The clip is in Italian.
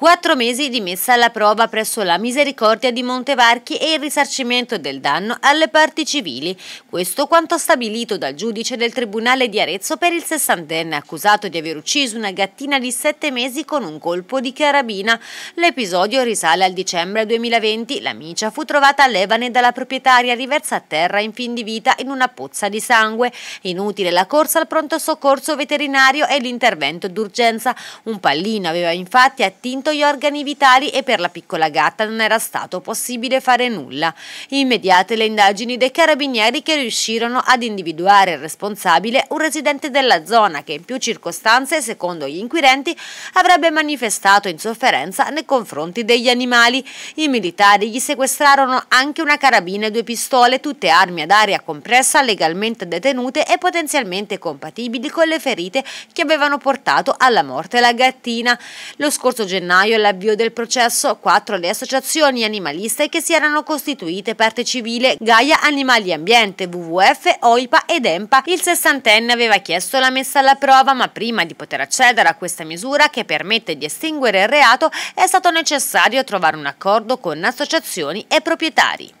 Quattro mesi di messa alla prova presso la Misericordia di Montevarchi e il risarcimento del danno alle parti civili. Questo quanto stabilito dal giudice del Tribunale di Arezzo per il sessantenne accusato di aver ucciso una gattina di sette mesi con un colpo di carabina. L'episodio risale al dicembre 2020. La micia fu trovata a Levane dalla proprietaria riversa a terra in fin di vita in una pozza di sangue. Inutile la corsa al pronto soccorso veterinario e l'intervento d'urgenza. Un pallino aveva infatti attinto tagliato gli organi vitali e per la piccola gatta non era stato possibile fare nulla. Immediate le indagini dei carabinieri che riuscirono ad individuare il responsabile, un residente della zona che in più circostanze, secondo gli inquirenti, avrebbe manifestato insofferenza nei confronti degli animali. I militari gli sequestrarono anche una carabina e due pistole, tutte armi ad aria compressa legalmente detenute e potenzialmente compatibili con le ferite che avevano portato alla morte la gattina. Lo scorso gennaio gennaio l'avvio del processo, quattro le associazioni animaliste che si erano costituite parte civile Gaia Animali Ambiente, WWF, OIPA ed EMPA. Il sessantenne aveva chiesto la messa alla prova, ma prima di poter accedere a questa misura che permette di estinguere il reato è stato necessario trovare un accordo con associazioni e proprietari.